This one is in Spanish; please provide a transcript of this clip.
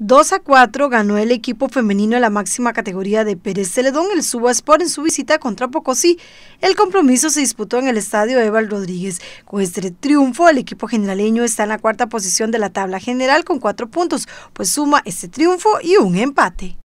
2 a 4 ganó el equipo femenino en la máxima categoría de Pérez Celedón el Suba Sport en su visita contra Pocosí. El compromiso se disputó en el estadio Eval Rodríguez. Con este triunfo, el equipo generaleño está en la cuarta posición de la tabla general con cuatro puntos, pues suma este triunfo y un empate.